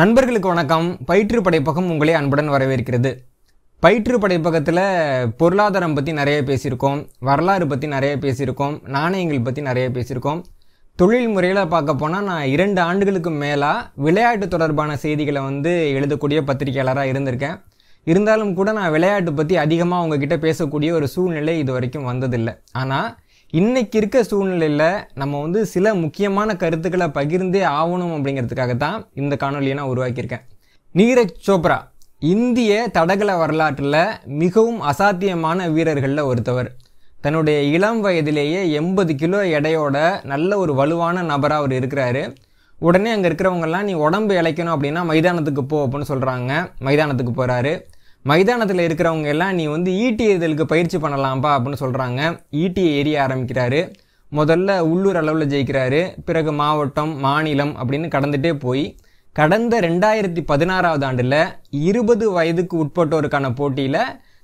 நண்பர்களுக்கு வணக்கம் பயிற்று படைப்பகம் உங்களே அன்புடன் வரவேற்கிறது பயிற்று படைப்பகத்தில் பொருளாதாரம் பற்றி நிறைய பேசியிருக்கோம் வரலாறு பற்றி நிறைய பேசியிருக்கோம் நாணயங்கள் பற்றி நிறைய பேசியிருக்கோம் தொழில் முறையில் பார்க்க போனால் நான் இரண்டு ஆண்டுகளுக்கு மேலாக விளையாட்டு தொடர்பான செய்திகளை வந்து எழுதக்கூடிய பத்திரிகையாளராக இருந்திருக்கேன் இருந்தாலும் கூட நான் விளையாட்டு பற்றி அதிகமாக உங்ககிட்ட பேசக்கூடிய ஒரு சூழ்நிலை இது வரைக்கும் வந்ததில்லை ஆனால் இன்றைக்கி இருக்க சூழ்நிலையில் நம்ம வந்து சில முக்கியமான கருத்துக்களை பகிர்ந்தே ஆகணும் அப்படிங்கிறதுக்காக தான் இந்த காணொலியை நான் உருவாக்கியிருக்கேன் நீரஜ் சோப்ரா இந்திய தடகள வரலாற்றில் மிகவும் அசாத்தியமான வீரர்களில் ஒருத்தவர் தன்னுடைய இளம் வயதிலேயே எண்பது கிலோ எடையோட நல்ல ஒரு வலுவான நபராக அவர் இருக்கிறாரு உடனே அங்கே இருக்கிறவங்கெல்லாம் நீ உடம்பு இழைக்கணும் அப்படின்னா மைதானத்துக்கு போ அப்படின்னு சொல்கிறாங்க மைதானத்துக்கு போகிறாரு மைதானத்தில் இருக்கிறவங்க எல்லாம் நீ வந்து ஈட்டி எறிதலுக்கு பயிற்சி பண்ணலாம்ப்பா அப்படின்னு சொல்கிறாங்க ஈட்டியை எரிய ஆரம்பிக்கிறாரு முதல்ல உள்ளூர் அளவில் ஜெயிக்கிறாரு பிறகு மாவட்டம் மாநிலம் அப்படின்னு கடந்துகிட்டே போய் கடந்த ரெண்டாயிரத்தி பதினாறாவது ஆண்டில் இருபது வயதுக்கு உட்பட்டோருக்கான போட்டியில்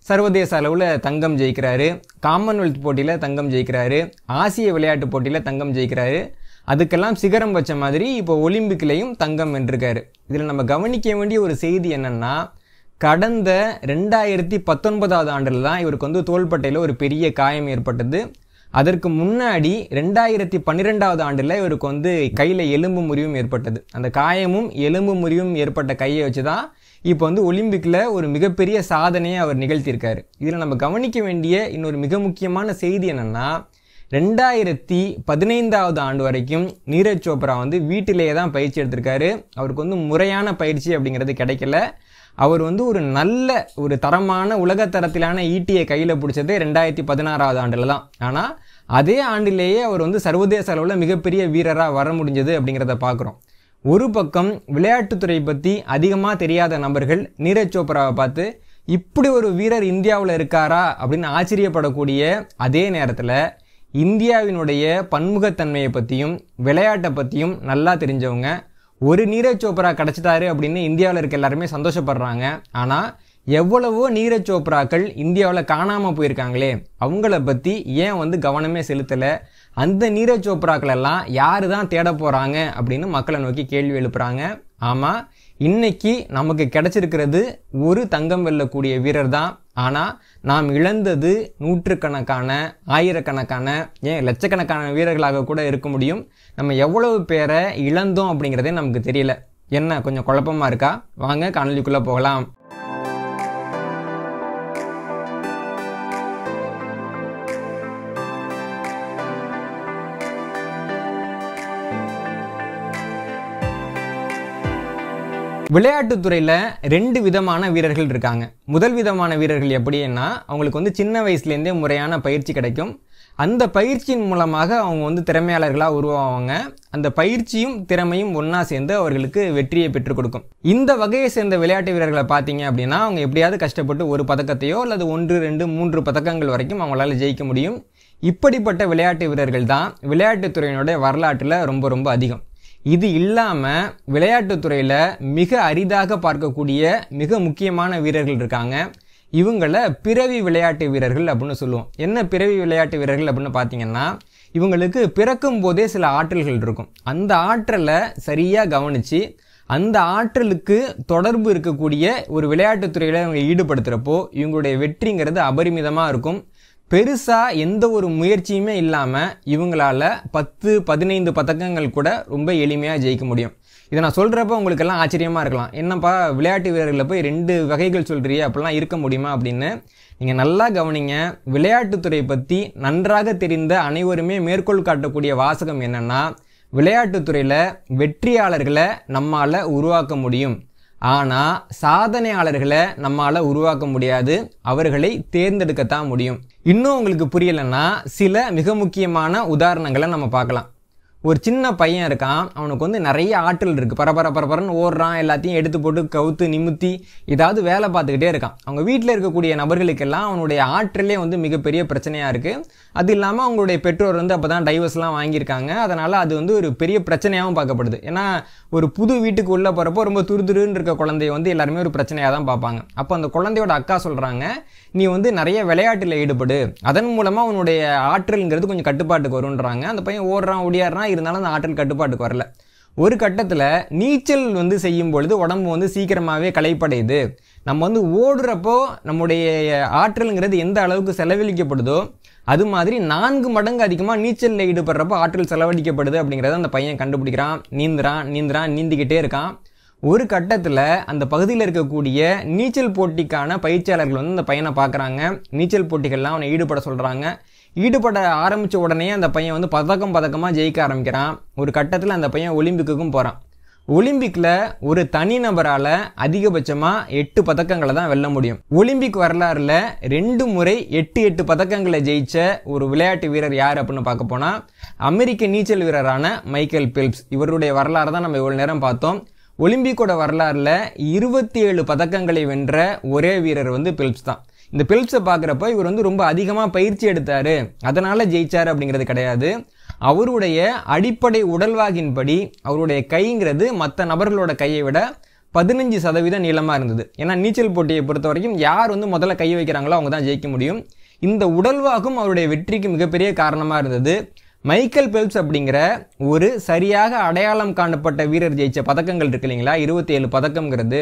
சர்வதேச அளவில் தங்கம் ஜெயிக்கிறாரு காமன்வெல்த் போட்டியில் தங்கம் ஜெயிக்கிறாரு ஆசிய விளையாட்டு போட்டியில் தங்கம் ஜெயிக்கிறாரு அதுக்கெல்லாம் சிகரம் வச்ச மாதிரி இப்போ ஒலிம்பிக்லேயும் தங்கம் வென்றிருக்காரு இதில் நம்ம கவனிக்க வேண்டிய ஒரு செய்தி என்னென்னா கடந்த ரெண்டாயிரத்தி பத்தொன்பதாவது ஆண்டில் தான் இவருக்கு வந்து தோள்பட்டையில் ஒரு பெரிய காயம் ஏற்பட்டது அதற்கு முன்னாடி ரெண்டாயிரத்தி பன்னிரெண்டாவது ஆண்டில் இவருக்கு வந்து கையில் எலும்பு முறிவும் ஏற்பட்டது அந்த காயமும் எலும்பு முறிவும் ஏற்பட்ட கையை வச்சு தான் இப்போ வந்து ஒலிம்பிக்கில் ஒரு மிகப்பெரிய சாதனையை அவர் நிகழ்த்தியிருக்காரு இதில் நம்ம கவனிக்க வேண்டிய இன்னொரு மிக முக்கியமான செய்தி என்னென்னா ரெண்டாயிரத்தி பதினைந்தாவது ஆண்டு வரைக்கும் நீரஜ் சோப்ரா வந்து வீட்டிலேயே தான் பயிற்சி எடுத்திருக்காரு அவருக்கு வந்து முறையான பயிற்சி அப்படிங்கிறது கிடைக்கல அவர் வந்து ஒரு நல்ல ஒரு தரமான உலக தரத்திலான ஈட்டியை கையில் பிடிச்சது ரெண்டாயிரத்தி பதினாறாவது ஆண்டில் தான் ஆனால் அதே ஆண்டிலேயே அவர் வந்து சர்வதேச அளவில் மிகப்பெரிய வீரராக வர முடிஞ்சது அப்படிங்கிறத பார்க்குறோம் ஒரு பக்கம் விளையாட்டுத்துறை பற்றி அதிகமாக தெரியாத நபர்கள் நீரஜ் சோப்ராவை பார்த்து இப்படி ஒரு வீரர் இந்தியாவில் இருக்காரா அப்படின்னு ஆச்சரியப்படக்கூடிய அதே நேரத்தில் இந்தியாவினுடைய பன்முகத்தன்மையை பற்றியும் விளையாட்டை பற்றியும் நல்லா தெரிஞ்சவங்க ஒரு நீரஜ் சோப்ரா கிடச்சிட்டாரு அப்படின்னு இந்தியாவில் இருக்க எல்லாருமே சந்தோஷப்படுறாங்க ஆனால் எவ்வளவோ நீரஜ் சோப்ராக்கள் இந்தியாவில் காணாமல் போயிருக்காங்களே அவங்கள பற்றி ஏன் வந்து கவனமே செலுத்தலை அந்த நீரஜ் சோப்ராக்களெல்லாம் யார் தான் தேட போகிறாங்க அப்படின்னு மக்களை நோக்கி கேள்வி எழுப்புறாங்க ஆமாம் இன்னைக்கு நமக்கு கிடச்சிருக்கிறது ஒரு தங்கம் வெல்லக்கூடிய வீரர் தான் ஆனால் நாம் இழந்தது நூற்றுக்கணக்கான ஆயிரக்கணக்கான ஏன் லட்சக்கணக்கான வீரர்களாக கூட இருக்க முடியும் நம்ம எவ்வளவு பேரை இழந்தோம் அப்படிங்கிறதே நமக்கு தெரியல என்ன கொஞ்சம் குழப்பமாக இருக்கா வாங்க காணொலிக்குள்ளே போகலாம் விளையாட்டுத்துறையில் ரெண்டு விதமான வீரர்கள் இருக்காங்க முதல் விதமான வீரர்கள் எப்படின்னா அவங்களுக்கு வந்து சின்ன வயசுலேருந்தே முறையான பயிற்சி கிடைக்கும் அந்த பயிற்சியின் மூலமாக அவங்க வந்து திறமையாளர்களாக உருவாவாங்க அந்த பயிற்சியும் திறமையும் ஒன்றா சேர்ந்து அவர்களுக்கு வெற்றியை பெற்றுக் கொடுக்கும் இந்த வகையை சேர்ந்த விளையாட்டு வீரர்களை பார்த்தீங்க அப்படின்னா அவங்க எப்படியாவது கஷ்டப்பட்டு ஒரு பதக்கத்தையோ அல்லது ஒன்று ரெண்டு மூன்று பதக்கங்கள் வரைக்கும் அவங்களால ஜெயிக்க முடியும் இப்படிப்பட்ட விளையாட்டு வீரர்கள் தான் விளையாட்டுத்துறையினுடைய வரலாற்றில் ரொம்ப ரொம்ப அதிகம் இது இல்லாமல் விளையாட்டுத்துறையில் மிக அரிதாக பார்க்கக்கூடிய மிக முக்கியமான வீரர்கள் இருக்காங்க இவங்களை பிறவி விளையாட்டு வீரர்கள் அப்படின்னு சொல்லுவோம் என்ன பிறவி விளையாட்டு வீரர்கள் அப்படின்னு பார்த்தீங்கன்னா இவங்களுக்கு பிறக்கும் போதே சில ஆற்றல்கள் இருக்கும் அந்த ஆற்றலை சரியாக கவனித்து அந்த ஆற்றலுக்கு தொடர்பு இருக்கக்கூடிய ஒரு விளையாட்டுத்துறையில் இவங்க ஈடுபடுத்துகிறப்போ இவங்களுடைய வெற்றிங்கிறது அபரிமிதமாக இருக்கும் பெருசாக எந்த ஒரு முயற்சியுமே இல்லாமல் இவங்களால் பத்து பதினைந்து பதக்கங்கள் கூட ரொம்ப எளிமையாக ஜெயிக்க முடியும் இதை நான் சொல்கிறப்ப உங்களுக்கெல்லாம் ஆச்சரியமாக இருக்கலாம் என்னப்பா விளையாட்டு வீரர்களை போய் ரெண்டு வகைகள் சொல்கிறீ அப்படிலாம் இருக்க முடியுமா அப்படின்னு நீங்கள் நல்லா கவனிங்க விளையாட்டுத்துறை பற்றி நன்றாக தெரிந்த அனைவருமே மேற்கோள் காட்டக்கூடிய வாசகம் என்னென்னா விளையாட்டுத்துறையில் வெற்றியாளர்களை நம்மால் உருவாக்க முடியும் ஆனால் சாதனையாளர்களை நம்மால் உருவாக்க முடியாது அவர்களை தேர்ந்தெடுக்கத்தான் முடியும் இன்னும் உங்களுக்கு புரியலைன்னா சில மிக முக்கியமான உதாரணங்களை நம்ம பார்க்கலாம் ஒரு சின்ன பையன் இருக்கான் அவனுக்கு வந்து நிறைய ஆற்றல் இருக்குது பரபர பரபரன்னு ஓடுறான் எல்லாத்தையும் எடுத்து போட்டு கவுத்து நிமித்தி ஏதாவது வேலை பார்த்துக்கிட்டே இருக்கான் அவங்க வீட்டில் இருக்கக்கூடிய நபர்களுக்கெல்லாம் அவனுடைய ஆற்றலே வந்து மிகப்பெரிய பிரச்சனையாக இருக்குது அது இல்லாமல் அவங்களுடைய பெற்றோர் வந்து அப்போ தான் டைவர்ஸ்லாம் வாங்கியிருக்காங்க அதனால் அது வந்து ஒரு பெரிய பிரச்சனையாகவும் பார்க்கப்படுது ஏன்னா ஒரு புது வீட்டுக்கு உள்ளே போகிறப்போ ரொம்ப துருதுருன்னு இருக்க குழந்தைய வந்து எல்லாருமே ஒரு பிரச்சனையாக தான் பார்ப்பாங்க அப்போ அந்த குழந்தையோட அக்கா சொல்கிறாங்க நீ வந்து நிறைய விளையாட்டில் ஈடுபடு அதன் மூலமாக உன்னுடைய ஆற்றல்ங்கிறது கொஞ்சம் கட்டுப்பாட்டுக்கு வருன்றாங்க அந்த பையன் ஓடுறான் ஓடியாடுறான் இருந்தாலும் அந்த ஆற்றல் கட்டுப்பாட்டுக்கு வரல ஒரு கட்டத்தில் நீச்சல் வந்து செய்யும் பொழுது உடம்பு வந்து சீக்கிரமாகவே களைப்படையுது நம்ம வந்து ஓடுறப்போ நம்முடைய ஆற்றலுங்கிறது எந்த அளவுக்கு செலவழிக்கப்படுதோ அது மாதிரி நான்கு மடங்கு அதிகமாக நீச்சலில் ஈடுபடுறப்போ ஆற்றல் செலவழிக்கப்படுது அப்படிங்கிறத அந்த பையன் கண்டுபிடிக்கிறான் நீந்துறான் நீந்துறான் நீந்திக்கிட்டே இருக்கான் ஒரு கட்டத்தில் அந்த பகுதியில் இருக்கக்கூடிய நீச்சல் போட்டிக்கான பயிற்சியாளர்கள் வந்து அந்த பையனை பார்க்குறாங்க நீச்சல் போட்டிகள்லாம் அவனை ஈடுபட சொல்கிறாங்க ஈடுபட ஆரம்பித்த உடனே அந்த பையன் வந்து பதக்கம் பதக்கமாக ஜெயிக்க ஆரம்பிக்கிறான் ஒரு கட்டத்தில் அந்த பையன் ஒலிம்பிக்குக்கும் போகிறான் ஒலிம்பிக்கில் ஒரு தனி நபரால் அதிகபட்சமாக எட்டு பதக்கங்களை தான் வெல்ல முடியும் ஒலிம்பிக் வரலாறில் ரெண்டு முறை எட்டு எட்டு பதக்கங்களை ஜெயித்த ஒரு விளையாட்டு வீரர் யார் அப்படின்னு பார்க்க போனால் அமெரிக்க நீச்சல் வீரரான மைக்கேல் பில்ப்ஸ் இவருடைய வரலாறு தான் நம்ம இவ்வளோ நேரம் பார்த்தோம் ஒலிம்பிக்கோட வரலாறில் இருபத்தி ஏழு பதக்கங்களை வென்ற ஒரே வீரர் வந்து பில்ப்ஸ் தான் இந்த பில்ப்ஸை பார்க்குறப்ப இவர் வந்து ரொம்ப அதிகமாக பயிற்சி எடுத்தார் அதனால் ஜெயித்தார் அப்படிங்கிறது கிடையாது அவருடைய அடிப்படை உடல்வாகின்படி அவருடைய கைங்கிறது மற்ற நபர்களோட கையை விட பதினஞ்சு சதவீத நீளமாக இருந்தது ஏன்னா நீச்சல் போட்டியை பொறுத்த வரைக்கும் யார் வந்து முதல்ல கை வைக்கிறாங்களோ அவங்க தான் ஜெயிக்க முடியும் இந்த உடல்வாகும் அவருடைய வெற்றிக்கு மிகப்பெரிய காரணமாக இருந்தது மைக்கேல் பெல்ப்ஸ் அப்படிங்கிற ஒரு சரியாக அடையாளம் காணப்பட்ட வீரர் ஜெயித்த பதக்கங்கள் இருக்கு இல்லைங்களா இருபத்தி ஏழு பதக்கங்கிறது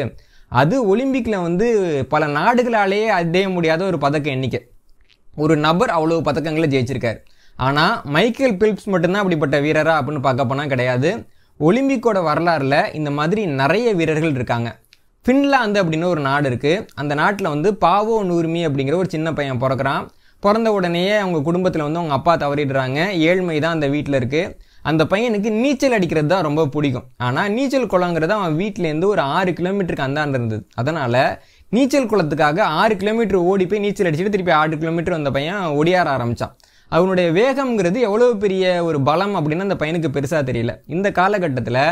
அது ஒலிம்பிக்கில் வந்து பல நாடுகளாலேயே அடைய முடியாத ஒரு பதக்கம் எண்ணிக்கை ஒரு நபர் அவ்வளோ பதக்கங்களை ஜெயிச்சிருக்காரு ஆனால் மைக்கேல் பில்ப்ஸ் மட்டும்தான் அப்படிப்பட்ட வீரரா அப்படின்னு பார்க்க போனால் கிடையாது ஒலிம்பிக்கோட வரலாறில் இந்த மாதிரி நிறைய வீரர்கள் இருக்காங்க ஃபின்லாந்து அப்படின்னு ஒரு நாடு இருக்குது அந்த நாட்டில் வந்து பாவோ நூர்மி அப்படிங்கிற ஒரு சின்ன பையன் பிறக்கிறான் பிறந்த உடனேயே அவங்க குடும்பத்தில் வந்து அவங்க அப்பா தவறிடுறாங்க ஏழ்மை தான் அந்த வீட்டில் இருக்குது அந்த பையனுக்கு நீச்சல் அடிக்கிறது தான் ரொம்ப பிடிக்கும் ஆனால் நீச்சல் குளங்கிறது அவன் வீட்டிலேருந்து ஒரு ஆறு கிலோமீட்டருக்கு அந்தாண்டு இருந்தது அதனால் நீச்சல் குளத்துக்காக ஆறு கிலோமீட்டர் ஓடி போய் நீச்சல் அடிச்சுட்டு திருப்பி ஆறு கிலோமீட்டர் அந்த பையன் ஒடியார ஆரம்பித்தான் அவனுடைய வேகம்ங்கிறது எவ்வளோ பெரிய ஒரு பலம் அப்படின்னு அந்த பையனுக்கு பெருசாக தெரியல இந்த காலகட்டத்தில்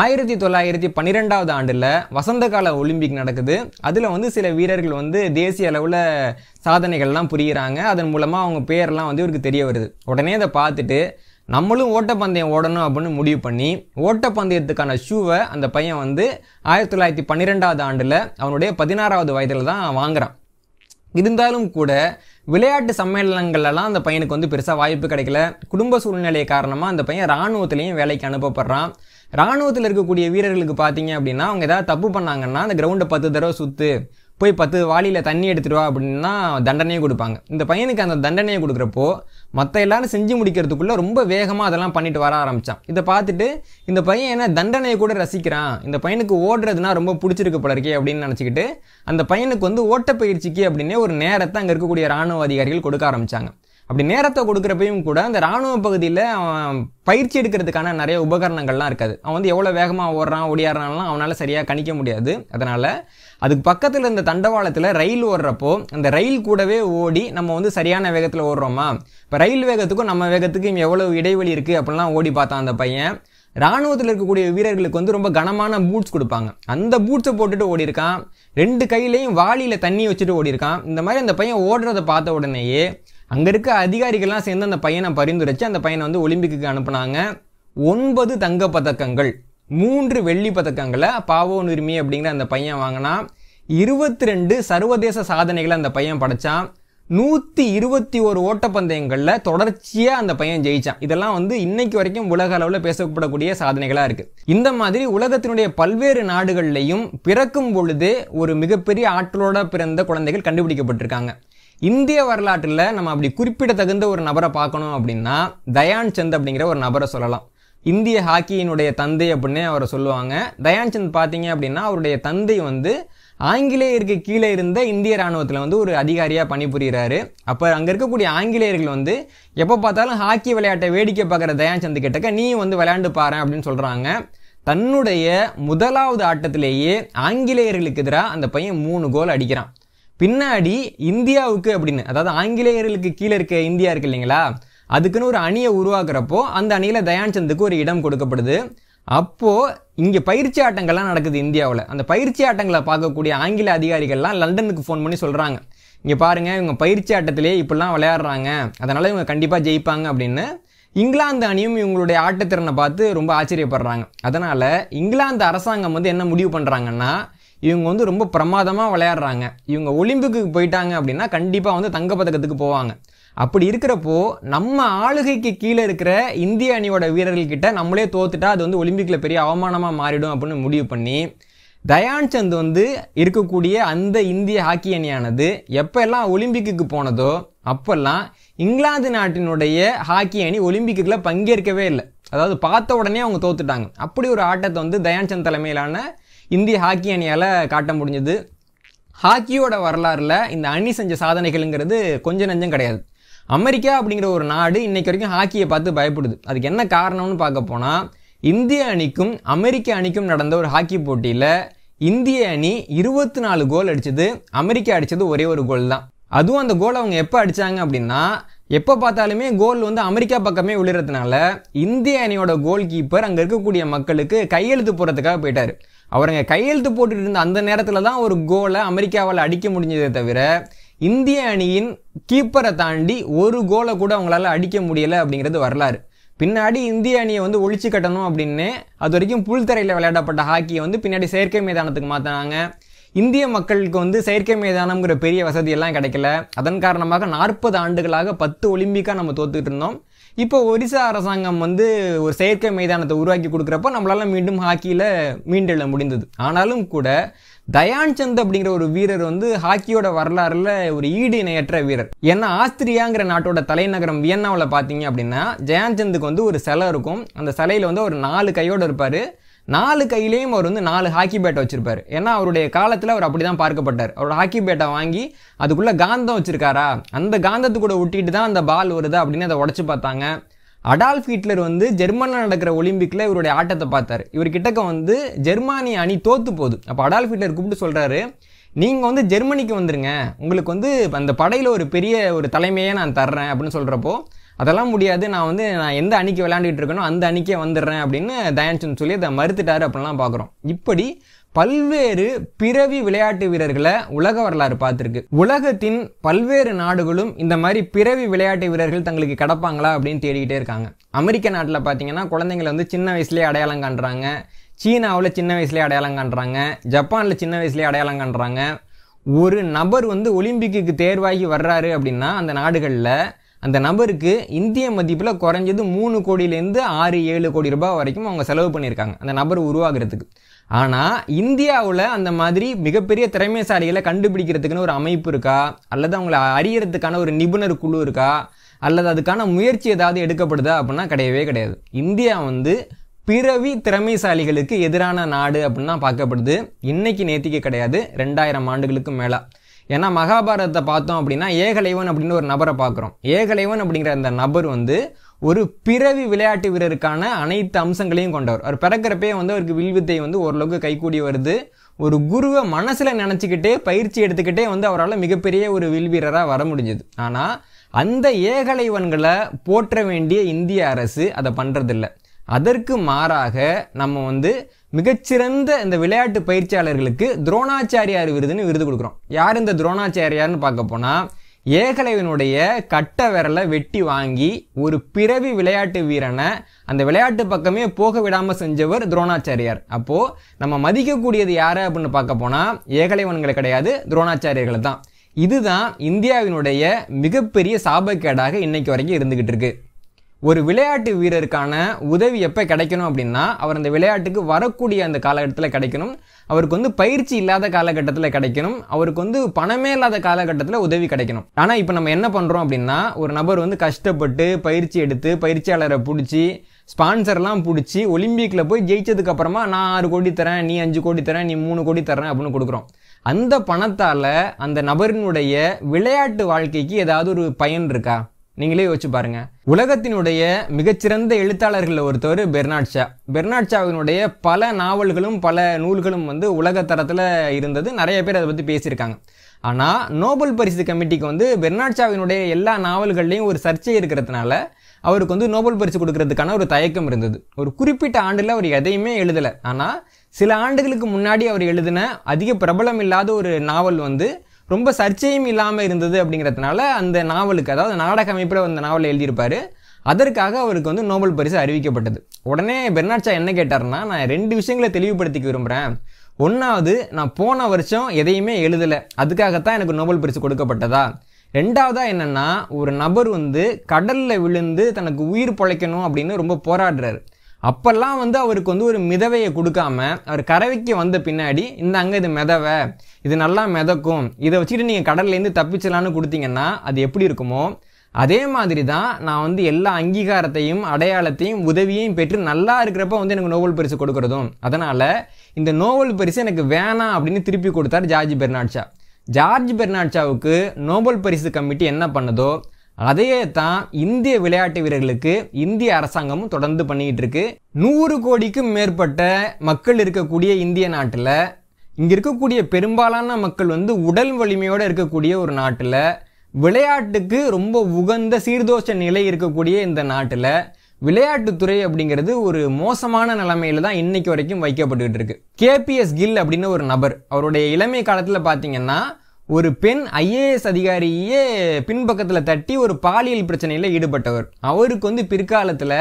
ஆயிரத்தி தொள்ளாயிரத்தி பன்னிரெண்டாவது ஆண்டில் வசந்த கால ஒலிம்பிக் நடக்குது அதில் வந்து சில வீரர்கள் வந்து தேசிய அளவில் சாதனைகள்லாம் புரிகிறாங்க அதன் மூலமாக அவங்க பேரெல்லாம் வந்து இவருக்கு தெரிய வருது உடனே அதை பார்த்துட்டு நம்மளும் ஓட்டப்பந்தயம் ஓடணும் அப்படின்னு முடிவு பண்ணி ஓட்டப்பந்தயத்துக்கான ஷூவை அந்த பையன் வந்து ஆயிரத்தி தொள்ளாயிரத்தி பன்னிரெண்டாவது ஆண்டில் அவனுடைய பதினாறாவது வயதில் தான் வாங்குகிறான் இருந்தாலும் கூட விளையாட்டு சம்மேளனங்கள்லாம் அந்த பையனுக்கு வந்து பெருசாக வாய்ப்பு கிடைக்கல குடும்ப சூழ்நிலை காரணமாக அந்த பையன் இராணுவத்திலையும் வேலைக்கு அனுப்பப்படுறான் இராணுவத்தில் இருக்கக்கூடிய வீரர்களுக்கு பார்த்தீங்க அப்படின்னா அவங்க ஏதாவது தப்பு பண்ணாங்கன்னா அந்த கிரவுண்டை பத்து தடவை சுற்று போய் பத்து வாளியில் தண்ணி எடுத்துடுவா வா அப்படின்னா தண்டனையும் கொடுப்பாங்க இந்த பையனுக்கு அந்த தண்டனையை கொடுக்குறப்போ மற்ற எல்லாரும் செஞ்சு முடிக்கிறதுக்குள்ளே ரொம்ப வேகமாக அதெல்லாம் பண்ணிட்டு வர ஆரம்பித்தான் இதை பார்த்துட்டு இந்த பையன் என்ன தண்டனையை கூட ரசிக்கிறான் இந்த பையனுக்கு ஓடுறதுனா ரொம்ப பிடிச்சிருக்கு போல இருக்கே அப்படின்னு நினச்சிக்கிட்டு அந்த பையனுக்கு வந்து ஓட்டப்பயிற்சிக்கு அப்படின்னே ஒரு நேரத்தை அங்கே இருக்கக்கூடிய இராணுவ அதிகாரிகள் கொடுக்க ஆரம்பித்தாங்க அப்படி நேரத்தை கொடுக்குறப்பையும் கூட அந்த இராணுவ பகுதியில் அவன் பயிற்சி எடுக்கிறதுக்கான நிறைய உபகரணங்கள்லாம் இருக்காது அவன் வந்து எவ்வளோ வேகமாக ஓடுறான் ஓடியாடுறான்லாம் அவனால் சரியாக கணிக்க முடியாது அதனால் அதுக்கு பக்கத்தில் இருந்த தண்டவாளத்தில் ரயில் ஓடுறப்போ அந்த ரயில் கூடவே ஓடி நம்ம வந்து சரியான வேகத்தில் ஓடுறோமா இப்போ ரயில் வேகத்துக்கும் நம்ம வேகத்துக்கும் எவ்வளோ இடைவெளி இருக்குது அப்படிலாம் ஓடி பார்த்தான் அந்த பையன் ராணுவத்தில் இருக்கக்கூடிய வீரர்களுக்கு வந்து ரொம்ப கனமான பூட்ஸ் கொடுப்பாங்க அந்த பூட்ஸை போட்டுட்டு ஓடிருக்கான் ரெண்டு கையிலையும் வாளியில் தண்ணி வச்சுட்டு ஓடிருக்கான் இந்த மாதிரி அந்த பையன் ஓடுறதை பார்த்த உடனேயே அங்கே இருக்க அதிகாரிகள்லாம் சேர்ந்து அந்த பையனை பரிந்துரைச்சு அந்த பையனை வந்து ஒலிம்பிக்கு அனுப்புனாங்க ஒன்பது தங்க பதக்கங்கள் மூன்று வெள்ளி பதக்கங்களை பாவோ நிர்மி அப்படிங்கிற அந்த பையன் வாங்கினான் இருபத்தி ரெண்டு சர்வதேச சாதனைகளை அந்த பையன் படைச்சான் நூற்றி இருபத்தி ஒரு ஓட்டப்பந்தயங்களில் தொடர்ச்சியாக அந்த பையன் ஜெயிச்சான் இதெல்லாம் வந்து இன்னைக்கு வரைக்கும் உலக அளவில் பேசப்படக்கூடிய சாதனைகளாக இருக்குது இந்த மாதிரி உலகத்தினுடைய பல்வேறு நாடுகள்லையும் பிறக்கும் பொழுது ஒரு மிகப்பெரிய ஆற்றலோட பிறந்த குழந்தைகள் கண்டுபிடிக்கப்பட்டிருக்காங்க இந்திய வரலாற்றில் நம்ம அப்படி குறிப்பிடத்தகுந்த ஒரு நபரை பார்க்கணும் அப்படின்னா தயான் சந்த் அப்படிங்கிற ஒரு நபரை சொல்லலாம் இந்திய ஹாக்கியினுடைய தந்தை அப்படின்னே அவரை சொல்லுவாங்க தயான்சந்த் பார்த்தீங்க அப்படின்னா அவருடைய தந்தை வந்து ஆங்கிலேயருக்கு கீழே இருந்த இந்திய ராணுவத்தில் வந்து ஒரு அதிகாரியாக பணிபுரிகிறாரு அப்போ அங்கே இருக்கக்கூடிய ஆங்கிலேயர்கள் வந்து எப்போ பார்த்தாலும் ஹாக்கி விளையாட்டை வேடிக்கை பார்க்குற தயான்சந்த் கிட்டக்க நீ வந்து விளையாண்டு பாரு அப்படின்னு சொல்கிறாங்க தன்னுடைய முதலாவது ஆட்டத்திலேயே ஆங்கிலேயர்களுக்கு எதிராக அந்த பையன் மூணு கோல் அடிக்கிறான் பின்னாடி இந்தியாவுக்கு அப்படின்னு அதாவது ஆங்கிலேயர்களுக்கு கீழே இருக்க இந்தியா இருக்கு இல்லைங்களா அதுக்குன்னு ஒரு அணியை உருவாக்குறப்போ அந்த அணியில் தயான் சந்துக்கு ஒரு இடம் கொடுக்கப்படுது அப்போது இங்கே பயிற்சி ஆட்டங்கள்லாம் நடக்குது இந்தியாவில் அந்த பயிற்சி ஆட்டங்களை பார்க்கக்கூடிய ஆங்கில அதிகாரிகள்லாம் லண்டனுக்கு ஃபோன் பண்ணி சொல்கிறாங்க இங்கே பாருங்கள் இவங்க பயிற்சி ஆட்டத்திலேயே இப்படிலாம் விளையாடுறாங்க அதனால் இவங்க கண்டிப்பாக ஜெயிப்பாங்க அப்படின்னு இங்கிலாந்து அணியும் இவங்களுடைய ஆட்டத்திறனை பார்த்து ரொம்ப ஆச்சரியப்படுறாங்க அதனால் இங்கிலாந்து அரசாங்கம் வந்து என்ன முடிவு பண்ணுறாங்கன்னா இவங்க வந்து ரொம்ப பிரமாதமாக விளையாடுறாங்க இவங்க ஒலிம்பிக்கு போயிட்டாங்க அப்படின்னா கண்டிப்பாக வந்து தங்கப்பதக்கத்துக்கு போவாங்க அப்படி இருக்கிறப்போ நம்ம ஆளுகைக்கு கீழே இருக்கிற இந்திய அணியோட வீரர்கள்கிட்ட நம்மளே தோத்துட்டா அது வந்து ஒலிம்பிக்கில் பெரிய அவமானமாக மாறிடும் அப்படின்னு முடிவு பண்ணி தயான் சந்த் வந்து இருக்கக்கூடிய அந்த இந்திய ஹாக்கி அணியானது எப்பெல்லாம் ஒலிம்பிக்கு போனதோ அப்பெல்லாம் இங்கிலாந்து நாட்டினுடைய ஹாக்கி அணி ஒலிம்பிக்கில் பங்கேற்கவே இல்லை அதாவது பார்த்த உடனே அவங்க தோத்துட்டாங்க அப்படி ஒரு ஆட்டத்தை வந்து தயான் சந்த் தலைமையிலான இந்திய ஹாக்கி அணியால் காட்ட முடிஞ்சது ஹாக்கியோட வரலாறில் இந்த அணி செஞ்ச சாதனைகள்ங்கிறது கொஞ்சம் நஞ்சம் கிடையாது அமெரிக்கா அப்படிங்கிற ஒரு நாடு இன்னைக்கு வரைக்கும் ஹாக்கியை பார்த்து பயப்படுது அதுக்கு என்ன காரணம்னு பார்க்க போனால் இந்திய அணிக்கும் அமெரிக்க அணிக்கும் நடந்த ஒரு ஹாக்கி போட்டியில் இந்திய அணி இருபத்தி நாலு கோல் அடித்தது அமெரிக்கா அடித்தது ஒரே ஒரு கோல் தான் அதுவும் அந்த கோல் அவங்க எப்போ அடித்தாங்க அப்படின்னா எப்போ பார்த்தாலுமே கோல் வந்து அமெரிக்கா பக்கமே விழுறதுனால இந்திய அணியோட கோல் கீப்பர் அங்கே இருக்கக்கூடிய மக்களுக்கு கையெழுத்து போடுறதுக்காக போயிட்டார் அவருங்க கையெழுத்து போட்டுட்டு இருந்த அந்த நேரத்தில் தான் ஒரு கோலை அமெரிக்காவால் அடிக்க முடிஞ்சதே தவிர இந்திய அணியின் கீப்பரை தாண்டி ஒரு கோலை கூட அவங்களால அடிக்க முடியலை அப்படிங்கிறது வரலாறு பின்னாடி இந்திய அணியை வந்து ஒழிச்சு கட்டணும் அப்படின்னு அது வரைக்கும் புல்தரையில் விளையாடப்பட்ட ஹாக்கியை வந்து பின்னாடி செயற்கை மைதானத்துக்கு மாற்றினாங்க இந்திய மக்களுக்கு வந்து செயற்கை மைதானம்ங்கிற பெரிய வசதியெல்லாம் கிடைக்கல அதன் காரணமாக நாற்பது ஆண்டுகளாக பத்து ஒலிம்பிக்காக நம்ம தோத்துக்கிட்டு இருந்தோம் இப்போ ஒரிசா அரசாங்கம் வந்து ஒரு செயற்கை மைதானத்தை உருவாக்கி கொடுக்குறப்போ நம்மளால் மீண்டும் ஹாக்கியில் மீண்டெழ முடிந்தது ஆனாலும் கூட தயான் சந்த் அப்படிங்கிற ஒரு வீரர் வந்து ஹாக்கியோட வரலாறுல ஒரு ஈடு இணையற்ற வீரர் ஏன்னா ஆஸ்திரியாங்கிற நாட்டோட தலைநகரம் வியன்னாவில் பார்த்தீங்க அப்படின்னா ஜெயான் சந்துக்கு வந்து ஒரு சிலை இருக்கும் அந்த சிலையில் வந்து ஒரு நாலு கையோடு இருப்பார் நாலு கையிலையும் அவர் வந்து நாலு ஹாக்கி பேட்டை வச்சுருப்பார் ஏன்னா அவருடைய காலத்தில் அவர் அப்படி தான் பார்க்கப்பட்டார் அவரோட ஹாக்கி பேட்டை வாங்கி அதுக்குள்ளே காந்தம் வச்சுருக்காரா அந்த காந்தத்து கூட ஒட்டிட்டு தான் அந்த பால் வருதா அப்படின்னு அதை உடச்சி பார்த்தாங்க அடால்ஃப் ஹிட்லர் வந்து ஜெர்மனில் நடக்கிற ஒலிம்பிக்கில் இவருடைய ஆட்டத்தை பார்த்தார் இவர் கிட்டக்க வந்து ஜெர்மானி அணி தோத்து போகுது அப்போ அடால்ஃப் ஹிட்லர் கூப்பிட்டு சொல்கிறாரு நீங்கள் வந்து ஜெர்மனிக்கு வந்துருங்க உங்களுக்கு வந்து அந்த படையில் ஒரு பெரிய ஒரு தலைமையை நான் தர்றேன் அப்படின்னு சொல்கிறப்போ அதெல்லாம் முடியாது நான் வந்து நான் எந்த அணிக்கு விளையாண்டுட்டு இருக்கேனோ அந்த அணிக்கே வந்துடுறேன் அப்படின்னு தயான்சந்த் சொல்லி அதை மறுத்துட்டாரு அப்படின்லாம் பார்க்குறோம் இப்படி பல்வேறு பிறவி விளையாட்டு வீரர்களை உலக வரலாறு பார்த்துருக்கு உலகத்தின் பல்வேறு நாடுகளும் இந்த மாதிரி பிறவி விளையாட்டு வீரர்கள் தங்களுக்கு கிடப்பாங்களா அப்படின்னு தேடிக்கிட்டே இருக்காங்க அமெரிக்க நாட்டில் பார்த்தீங்கன்னா குழந்தைங்களை வந்து சின்ன வயசுலேயே அடையாளம் காண்றாங்க சீனாவில் சின்ன வயசுலேயே அடையாளம் காண்றாங்க ஜப்பானில் சின்ன வயசுலேயே அடையாளம் காண்றாங்க ஒரு நபர் வந்து ஒலிம்பிக்கு தேர்வாகி வர்றாரு அப்படின்னா அந்த நாடுகளில் அந்த நபருக்கு இந்திய மதிப்பில் குறைஞ்சது மூணு கோடியிலேருந்து ஆறு ஏழு கோடி ரூபாய் வரைக்கும் அவங்க செலவு பண்ணியிருக்காங்க அந்த நபர் உருவாகிறதுக்கு ஆனால் இந்தியாவில் அந்த மாதிரி மிகப்பெரிய திறமைசாலிகளை கண்டுபிடிக்கிறதுக்குன்னு ஒரு அமைப்பு இருக்கா அல்லது அவங்கள அறியறதுக்கான ஒரு நிபுணர் குழு இருக்கா அல்லது அதுக்கான முயற்சி ஏதாவது எடுக்கப்படுதா அப்படின்னா கிடையவே கிடையாது இந்தியா வந்து பிறவி திறமைசாலிகளுக்கு எதிரான நாடு அப்படின்னா பார்க்கப்படுது இன்னைக்கு நேத்திக்கு கிடையாது ரெண்டாயிரம் ஆண்டுகளுக்கு மேலே ஏன்னா மகாபாரதத்தை பார்த்தோம் அப்படின்னா ஏகலைவன் அப்படின்னு ஒரு நபரை பார்க்குறோம் ஏகலைவன் அப்படிங்கிற அந்த நபர் வந்து ஒரு பிறவி விளையாட்டு வீரருக்கான அனைத்து அம்சங்களையும் கொண்டவர் அவர் பிறக்கிறப்பே வந்து அவருக்கு வில்வித்தை வந்து ஓரளவுக்கு கைகூடி வருது ஒரு குருவை மனசில் நினச்சிக்கிட்டே பயிற்சி எடுத்துக்கிட்டே வந்து அவரால் மிகப்பெரிய ஒரு வில் வீரராக வர முடிஞ்சது ஆனால் அந்த ஏகலைவன்களை போற்ற வேண்டிய இந்திய அரசு அதை பண்ணுறதில்ல அதற்கு மாறாக நம்ம வந்து மிகச்சிறந்த இந்த விளையாட்டு பயிற்சியாளர்களுக்கு துரோணாச்சாரியார் விருதுன்னு விருது கொடுக்குறோம் யார் இந்த துரோணாச்சாரியார்னு பார்க்க போனால் ஏகலைவனுடைய கட்ட விரலை வெட்டி வாங்கி ஒரு பிறவி விளையாட்டு வீரனை அந்த விளையாட்டு பக்கமே போக விடாமல் செஞ்சவர் துரோணாச்சாரியார் அப்போது நம்ம மதிக்கக்கூடியது யார் அப்படின்னு பார்க்க போனால் ஏகலைவன்களை கிடையாது துரோணாச்சாரியர்களை தான் இதுதான் இந்தியாவினுடைய மிகப்பெரிய சாபக்கேடாக இன்னைக்கு வரைக்கும் இருந்துக்கிட்டு இருக்குது ஒரு விளையாட்டு வீரருக்கான உதவி எப்போ கிடைக்கணும் அப்படின்னா அவர் அந்த விளையாட்டுக்கு வரக்கூடிய அந்த காலகட்டத்தில் கிடைக்கணும் அவருக்கு வந்து பயிற்சி இல்லாத காலகட்டத்தில் கிடைக்கணும் அவருக்கு வந்து பணமே இல்லாத காலகட்டத்தில் உதவி கிடைக்கணும் ஆனால் இப்போ நம்ம என்ன பண்ணுறோம் அப்படின்னா ஒரு நபர் வந்து கஷ்டப்பட்டு பயிற்சி எடுத்து பயிற்சியாளரை பிடிச்சி ஸ்பான்சர்லாம் பிடிச்சி ஒலிம்பிக்கில் போய் ஜெயிச்சதுக்கு அப்புறமா நான் ஆறு கோடி தரேன் நீ அஞ்சு கோடி தரேன் நீ மூணு கோடி தரேன் அப்படின்னு கொடுக்குறோம் அந்த பணத்தால் அந்த நபரினுடைய விளையாட்டு வாழ்க்கைக்கு ஏதாவது ஒரு பயன் இருக்கா நீங்களே யோசிச்சு பாருங்க உலகத்தினுடைய மிகச்சிறந்த எழுத்தாளர்களில் ஒருத்தவர் பெர்னாட்ஷா பெர்னாட்ஷாவினுடைய பல நாவல்களும் பல நூல்களும் வந்து உலக தரத்தில் இருந்தது நிறைய பேர் அதை பற்றி பேசியிருக்காங்க ஆனால் நோபல் பரிசு கமிட்டிக்கு வந்து பெர்னாட்ஷாவினுடைய எல்லா நாவல்கள்லேயும் ஒரு சர்ச்சை இருக்கிறதுனால அவருக்கு வந்து நோபல் பரிசு கொடுக்கறதுக்கான ஒரு தயக்கம் இருந்தது ஒரு குறிப்பிட்ட ஆண்டில் அவர் எதையுமே எழுதலை ஆனால் சில ஆண்டுகளுக்கு முன்னாடி அவர் எழுதின அதிக பிரபலம் இல்லாத ஒரு நாவல் வந்து ரொம்ப சர்ச்சையும் இல்லாமல் இருந்தது அப்படிங்கிறதுனால அந்த நாவலுக்கு அதாவது நாடக அமைப்பில் வந்த நாவலை எழுதியிருப்பார் அதற்காக அவருக்கு வந்து நோபல் பரிசு அறிவிக்கப்பட்டது உடனே பெர்னாட்சா என்ன கேட்டார்னா நான் ரெண்டு விஷயங்களை தெளிவுபடுத்திக்க விரும்புகிறேன் ஒன்றாவது நான் போன வருஷம் எதையுமே எழுதலை அதுக்காகத்தான் எனக்கு நோபல் பரிசு கொடுக்கப்பட்டதா ரெண்டாவதாக என்னென்னா ஒரு நபர் வந்து கடலில் விழுந்து தனக்கு உயிர் பொழைக்கணும் அப்படின்னு ரொம்ப போராடுறாரு அப்போல்லாம் வந்து அவருக்கு வந்து ஒரு மிதவையை கொடுக்காம அவர் கறவைக்கு வந்த பின்னாடி இந்த அங்கே இது மிதவை இது நல்லா மிதக்கும் இதை வச்சுட்டு நீங்கள் கடல்லேருந்து தப்பிச்சலான்னு கொடுத்தீங்கன்னா அது எப்படி இருக்குமோ அதே மாதிரி தான் நான் வந்து எல்லா அங்கீகாரத்தையும் அடையாளத்தையும் உதவியையும் பெற்று நல்லா இருக்கிறப்ப வந்து எனக்கு நோபல் பரிசு கொடுக்குறதும் அதனால் இந்த நோபல் பரிசு எனக்கு வேணாம் அப்படின்னு திருப்பி கொடுத்தார் ஜார்ஜ் பெர்னாட்ஷா ஜார்ஜ் பெர்னாட்ஷாவுக்கு நோபல் பரிசு கமிட்டி என்ன பண்ணதோ அதையே தான் இந்திய விளையாட்டு வீரர்களுக்கு இந்திய அரசாங்கமும் தொடர்ந்து பண்ணிக்கிட்டு இருக்கு நூறு கோடிக்கும் மேற்பட்ட மக்கள் இருக்கக்கூடிய இந்திய நாட்டில் இங்கே இருக்கக்கூடிய பெரும்பாலான மக்கள் வந்து உடல் வலிமையோடு இருக்கக்கூடிய ஒரு நாட்டில் விளையாட்டுக்கு ரொம்ப உகந்த சீர்தோஷ நிலை இருக்கக்கூடிய இந்த நாட்டில் விளையாட்டுத்துறை அப்படிங்கிறது ஒரு மோசமான நிலைமையில தான் இன்னைக்கு வரைக்கும் வைக்கப்பட்டுக்கிட்டு இருக்கு கேபிஎஸ் கில் அப்படின்னு ஒரு நபர் அவருடைய இளமை காலத்தில் பார்த்தீங்கன்னா ஒரு பெண் ஐஏஎஸ் அதிகாரியே பின்பக்கத்தில் தட்டி ஒரு பாலியல் பிரச்சனையில் ஈடுபட்டவர் அவருக்கு வந்து பிற்காலத்தில்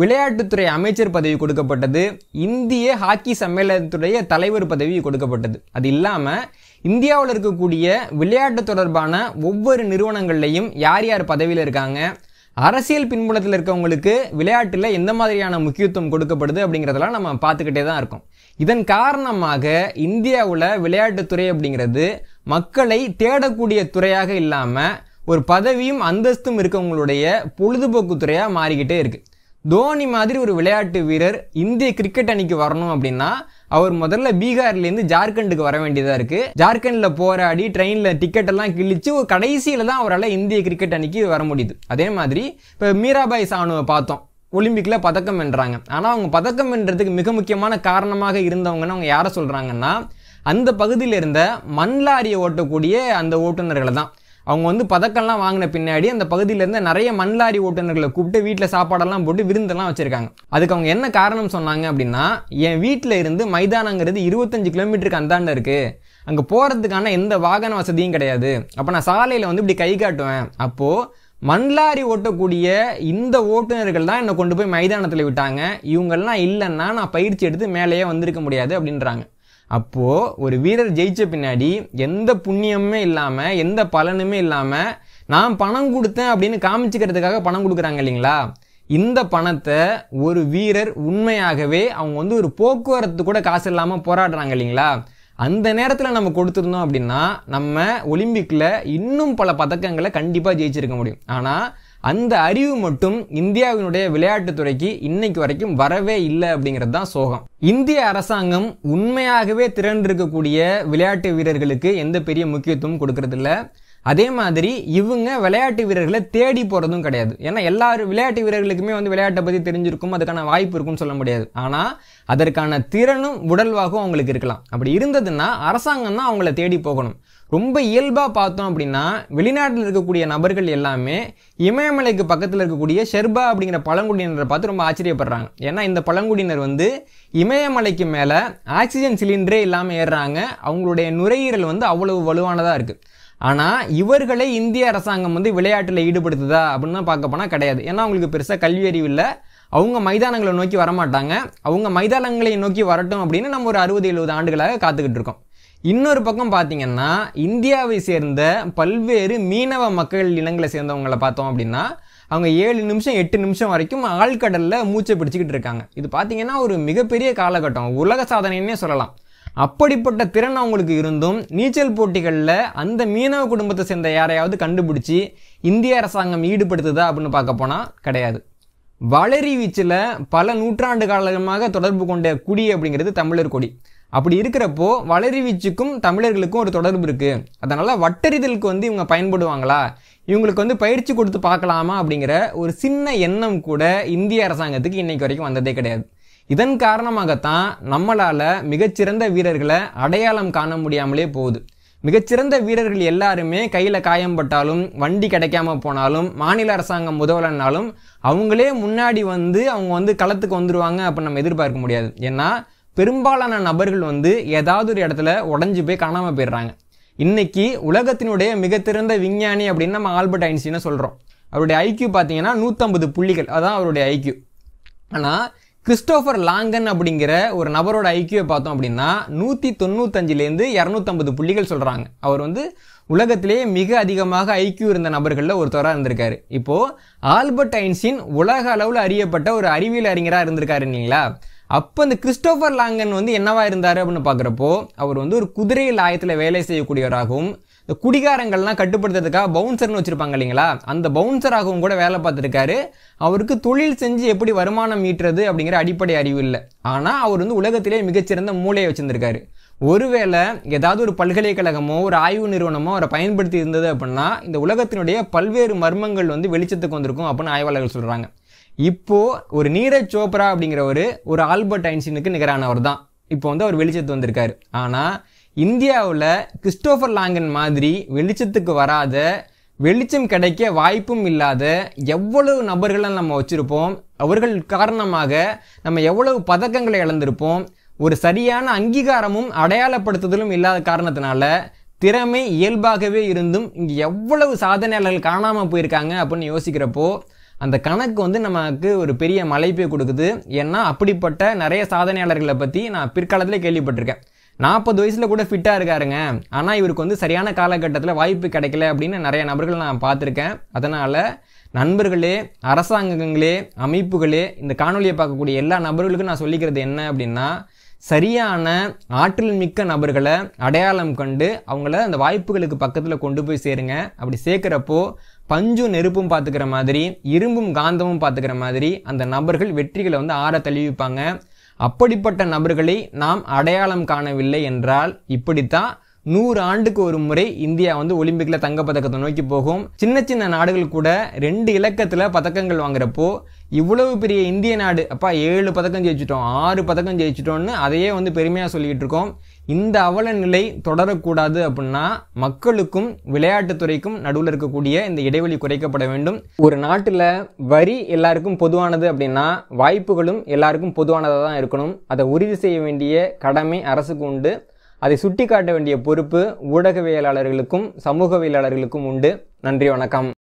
விளையாட்டுத்துறை அமைச்சர் பதவி கொடுக்கப்பட்டது இந்திய ஹாக்கி சம்மேளனத்துடைய தலைவர் பதவி கொடுக்கப்பட்டது அது இல்லாமல் இந்தியாவில் இருக்கக்கூடிய விளையாட்டு தொடர்பான ஒவ்வொரு நிறுவனங்கள்லையும் யார் யார் பதவியில் இருக்காங்க அரசியல் பின்புலத்தில் இருக்கவங்களுக்கு விளையாட்டில் எந்த மாதிரியான முக்கியத்துவம் கொடுக்கப்படுது அப்படிங்கிறதெல்லாம் நம்ம பார்த்துக்கிட்டே தான் இருக்கோம் இதன் காரணமாக இந்தியாவில் விளையாட்டுத்துறை அப்படிங்கிறது மக்களை தேடக்கூடிய துறையாக இல்லாமல் ஒரு பதவியும் அந்தஸ்தும் இருக்கவங்களுடைய பொழுதுபோக்கு துறையாக மாறிக்கிட்டே இருக்குது தோனி மாதிரி ஒரு விளையாட்டு வீரர் இந்திய கிரிக்கெட் அணிக்கு வரணும் அப்படின்னா அவர் முதல்ல பீகார்லேருந்து ஜார்க்கண்டுக்கு வர வேண்டியதாக இருக்குது ஜார்க்கண்டில் போராடி ட்ரெயினில் டிக்கெட் எல்லாம் கிழிச்சு ஒரு கடைசியில் தான் அவரால் இந்திய கிரிக்கெட் அணிக்கு வர முடியுது அதே மாதிரி இப்போ மீராபாய் சானுவை பார்த்தோம் ஒலிம்பிக்கில் பதக்கம் வென்றாங்க ஆனால் அவங்க பதக்கம் வென்றதுக்கு மிக முக்கியமான காரணமாக இருந்தவங்கன்னு அவங்க யாரை சொல்கிறாங்கன்னா அந்த பகுதியில் இருந்த மண்லாரியை ஓட்டக்கூடிய அந்த ஓட்டுநர்களை தான் அவங்க வந்து பதக்கம்லாம் வாங்கின பின்னாடி அந்த பகுதியிலேருந்து நிறைய மண்லாரி ஓட்டுநர்களை கூப்பிட்டு வீட்டில் சாப்பாடெல்லாம் போட்டு விருந்தெல்லாம் வச்சுருக்காங்க அதுக்கு அவங்க என்ன காரணம் சொன்னாங்க அப்படின்னா என் வீட்டில் இருந்து மைதானங்கிறது இருபத்தஞ்சு கிலோமீட்டருக்கு அந்தாண்ட இருக்குது அங்கே போகிறதுக்கான எந்த வாகன வசதியும் கிடையாது அப்போ நான் சாலையில் வந்து இப்படி கை காட்டுவேன் அப்போது மண்லாரி ஓட்டக்கூடிய இந்த ஓட்டுநர்கள் தான் என்னை கொண்டு போய் மைதானத்தில் விட்டாங்க இவங்கள்லாம் இல்லைன்னா நான் பயிற்சி எடுத்து மேலேயே வந்திருக்க முடியாது அப்படின்றாங்க அப்போது ஒரு வீரர் ஜெயித்த பின்னாடி எந்த புண்ணியமே இல்லாமல் எந்த பலனுமே இல்லாமல் நான் பணம் கொடுத்தேன் அப்படின்னு காமிச்சுக்கிறதுக்காக பணம் கொடுக்குறாங்க இல்லைங்களா இந்த பணத்தை ஒரு வீரர் உண்மையாகவே அவங்க வந்து ஒரு போக்குவரத்து கூட காசு இல்லாமல் போராடுறாங்க இல்லைங்களா அந்த நேரத்தில் நம்ம கொடுத்துருந்தோம் அப்படின்னா நம்ம ஒலிம்பிக்கில் இன்னும் பல பதக்கங்களை கண்டிப்பாக ஜெயிச்சிருக்க முடியும் ஆனால் அந்த அறிவு மட்டும் இந்தியாவினுடைய விளையாட்டுத்துறைக்கு இன்னைக்கு வரைக்கும் வரவே இல்லை அப்படிங்கிறது தான் சோகம் இந்திய அரசாங்கம் உண்மையாகவே திரண்டிருக்கக்கூடிய விளையாட்டு வீரர்களுக்கு எந்த பெரிய முக்கியத்துவம் கொடுக்கறதில்ல அதே மாதிரி இவங்க விளையாட்டு வீரர்களை தேடி போகிறதும் கிடையாது ஏன்னா எல்லா விளையாட்டு வீரர்களுக்குமே வந்து விளையாட்டை பற்றி தெரிஞ்சிருக்கும் அதுக்கான வாய்ப்பு இருக்கும்னு சொல்ல முடியாது ஆனால் அதற்கான திறனும் உடல்வாகவும் அவங்களுக்கு இருக்கலாம் அப்படி இருந்ததுன்னா அரசாங்கம் தான் அவங்கள தேடி போகணும் ரொம்ப இயல்பாக பார்த்தோம் அப்படின்னா வெளிநாட்டில் இருக்கக்கூடிய நபர்கள் எல்லாமே இமயமலைக்கு பக்கத்தில் இருக்கக்கூடிய ஷெர்பா அப்படிங்கிற பழங்குடியினரை பார்த்து ரொம்ப ஆச்சரியப்படுறாங்க ஏன்னா இந்த பழங்குடியினர் வந்து இமயமலைக்கு மேலே ஆக்சிஜன் சிலிண்டரே இல்லாமல் ஏறுறாங்க அவங்களுடைய நுரையீரல் வந்து அவ்வளவு வலுவானதாக இருக்குது ஆனால் இவர்களை இந்திய அரசாங்கம் வந்து விளையாட்டில் ஈடுபடுத்துதா அப்படின்னு தான் பார்க்க போனால் கிடையாது ஏன்னா அவங்களுக்கு பெருசாக கல்வி அறிவு இல்லை அவங்க மைதானங்களை நோக்கி வரமாட்டாங்க அவங்க மைதானங்களை நோக்கி வரட்டும் அப்படின்னு நம்ம ஒரு அறுபது எழுபது ஆண்டுகளாக காத்துக்கிட்டு இருக்கோம் இன்னொரு பக்கம் பார்த்தீங்கன்னா இந்தியாவை சேர்ந்த பல்வேறு மீனவ மக்கள் இனங்களை சேர்ந்தவங்களை பார்த்தோம் அப்படின்னா அவங்க ஏழு நிமிஷம் எட்டு நிமிஷம் வரைக்கும் ஆழ்கடலில் மூச்சை பிடிச்சிக்கிட்டு இருக்காங்க இது பார்த்தீங்கன்னா ஒரு மிகப்பெரிய காலகட்டம் உலக சாதனைன்னே சொல்லலாம் அப்படிப்பட்ட திறன் அவங்களுக்கு இருந்தும் நீச்சல் போட்டிகளில் அந்த மீனவ குடும்பத்தை சேர்ந்த யாரையாவது கண்டுபிடிச்சி இந்திய அரசாங்கம் ஈடுபடுத்துதா அப்படின்னு பார்க்க போனால் கிடையாது வளரி வீச்சில் பல நூற்றாண்டு காலமாக தொடர்பு கொண்ட குடி அப்படிங்கிறது தமிழர் கொடி அப்படி இருக்கிறப்போ வளரிவீச்சுக்கும் தமிழர்களுக்கும் ஒரு தொடர்பு இருக்குது அதனால் வட்டறிதலுக்கு வந்து இவங்க பயன்படுவாங்களா இவங்களுக்கு வந்து பயிற்சி கொடுத்து பார்க்கலாமா அப்படிங்கிற ஒரு சின்ன எண்ணம் கூட இந்திய அரசாங்கத்துக்கு இன்றைக்கு வரைக்கும் வந்ததே கிடையாது இதன் காரணமாகத்தான் நம்மளால் மிகச்சிறந்த வீரர்களை அடையாளம் காண முடியாமலே போகுது மிகச்சிறந்த வீரர்கள் எல்லாருமே கையில் காயம் பட்டாலும் வண்டி கிடைக்காம போனாலும் மாநில அரசாங்கம் உதவலைன்னாலும் அவங்களே முன்னாடி வந்து அவங்க வந்து களத்துக்கு வந்துடுவாங்க அப்படின்னு நம்ம எதிர்பார்க்க முடியாது ஏன்னா பெரும்பாலான நபர்கள் வந்து ஏதாவது ஒரு இடத்துல உடஞ்சி போய் காணாமல் போயிடுறாங்க இன்னைக்கு உலகத்தினுடைய மிகத்திறந்த விஞ்ஞானி அப்படின்னு நம்ம ஆல்பர்ட் ஐன்ஸ்டீனை சொல்கிறோம் அவருடைய ஐக்கியூ பார்த்தீங்கன்னா நூற்றம்பது புள்ளிகள் அதுதான் அவருடைய ஐக்கியூ ஆனால் கிறிஸ்டோஃபர் லாங்கன் அப்படிங்கிற ஒரு நபரோட ஐக்கியை பார்த்தோம் அப்படின்னா நூற்றி தொண்ணூத்தஞ்சிலேருந்து இரநூத்தம்பது புள்ளிகள் சொல்கிறாங்க அவர் வந்து உலகத்திலேயே மிக அதிகமாக ஐக்கியூ இருந்த நபர்களில் ஒருத்தராக இருந்திருக்காரு இப்போது ஆல்பர்ட் ஐன்ஸின் உலக அளவில் அறியப்பட்ட ஒரு அறிவியல் அறிஞராக இருந்திருக்காரு இல்லைங்களா அப்போ இந்த கிறிஸ்டோஃபர் லாங்கன் வந்து என்னவா இருந்தார் அப்படின்னு பார்க்குறப்போ அவர் வந்து ஒரு குதிரை லாயத்தில் வேலை செய்யக்கூடியவராகவும் இந்த குடிகாரங்கள்லாம் கட்டுப்படுத்துறதுக்காக பவுன்சர்னு வச்சுருப்பாங்க இல்லைங்களா அந்த பவுன்சராகவும் கூட வேலை பார்த்துருக்காரு அவருக்கு தொழில் செஞ்சு எப்படி வருமானம் ஈட்டுறது அப்படிங்கிற அடிப்படை அறிவு இல்லை ஆனால் அவர் வந்து உலகத்திலே மிகச்சிறந்த மூளையை வச்சுருந்துருக்காரு ஒருவேளை ஏதாவது ஒரு பல்கலைக்கழகமோ ஒரு ஆய்வு நிறுவனமோ அவரை பயன்படுத்தி இருந்தது அப்படின்னா இந்த உலகத்தினுடைய பல்வேறு மர்மங்கள் வந்து வெளிச்சத்துக்கு வந்திருக்கும் அப்படின்னு ஆய்வாளர்கள் சொல்கிறாங்க இப்போது ஒரு நீரஜ் சோப்ரா அப்படிங்கிற ஒரு ஒரு ஆல்பர்ட் ஐன்ஸ்டீனுக்கு நிகரானவர் தான் இப்போ வந்து அவர் வெளிச்சத்து வந்திருக்காரு ஆனால் இந்தியாவில் கிறிஸ்டோஃபர் லாங்கன் மாதிரி வெளிச்சத்துக்கு வராத வெளிச்சம் கிடைக்க வாய்ப்பும் இல்லாத எவ்வளவு நபர்களை நம்ம வச்சுருப்போம் அவர்கள் காரணமாக நம்ம எவ்வளவு பதக்கங்களை இழந்திருப்போம் ஒரு சரியான அங்கீகாரமும் அடையாளப்படுத்துதலும் இல்லாத காரணத்தினால திறமை இயல்பாகவே இருந்தும் இங்கே எவ்வளவு சாதனையாளர்கள் காணாமல் போயிருக்காங்க அப்படின்னு யோசிக்கிறப்போ அந்த கணக்கு வந்து நமக்கு ஒரு பெரிய மலைப்பே கொடுக்குது ஏன்னா அப்படிப்பட்ட நிறைய சாதனையாளர்களை பற்றி நான் பிற்காலத்தில் கேள்விப்பட்டிருக்கேன் நாற்பது வயசில் கூட ஃபிட்டாக இருக்காருங்க ஆனால் இவருக்கு வந்து சரியான காலகட்டத்தில் வாய்ப்பு கிடைக்கல அப்படின்னு நிறைய நபர்கள் நான் பார்த்துருக்கேன் அதனால் நண்பர்களே அரசாங்கங்களே அமைப்புகளே இந்த காணொலியை பார்க்கக்கூடிய எல்லா நபர்களுக்கும் நான் சொல்லிக்கிறது என்ன அப்படின்னா சரியான ஆற்றல் மிக்க நபர்களை அடையாளம் கண்டு அவங்கள அந்த வாய்ப்புகளுக்கு பக்கத்தில் கொண்டு போய் சேருங்க அப்படி சேர்க்குறப்போ பஞ்சும் நெருப்பும் பார்த்துக்கிற மாதிரி இரும்பும் காந்தமும் பார்த்துக்கிற மாதிரி அந்த நபர்கள் வெற்றிகளை வந்து ஆற தழுவிப்பாங்க அப்படிப்பட்ட நபர்களை நாம் அடையாளம் காணவில்லை என்றால் இப்படித்தான் நூறு ஆண்டுக்கு ஒரு முறை இந்தியா வந்து ஒலிம்பிக்கில் தங்கப்பதக்கத்தை நோக்கி போகும் சின்ன சின்ன நாடுகள் கூட ரெண்டு இலக்கத்தில் பதக்கங்கள் வாங்குறப்போ இவ்வளவு பெரிய இந்திய நாடு அப்பா ஏழு பதக்கம் ஜெயிச்சிட்டோம் ஆறு பதக்கம் ஜெயிச்சிட்டோன்னு அதையே வந்து பெருமையாக சொல்லிக்கிட்டு இருக்கோம் இந்த அவல நிலை தொடரக்கூடாது அப்படின்னா மக்களுக்கும் விளையாட்டுத்துறைக்கும் நடுவில் இருக்கக்கூடிய இந்த இடைவெளி குறைக்கப்பட வேண்டும் ஒரு நாட்டில் வரி எல்லாருக்கும் பொதுவானது அப்படின்னா வாய்ப்புகளும் எல்லாருக்கும் பொதுவானதாக தான் இருக்கணும் அதை உறுதி செய்ய வேண்டிய கடமை அரசுக்கு உண்டு அதை சுட்டிக்காட்ட வேண்டிய பொறுப்பு ஊடகவியலாளர்களுக்கும் சமூகவியலாளர்களுக்கும் உண்டு நன்றி வணக்கம்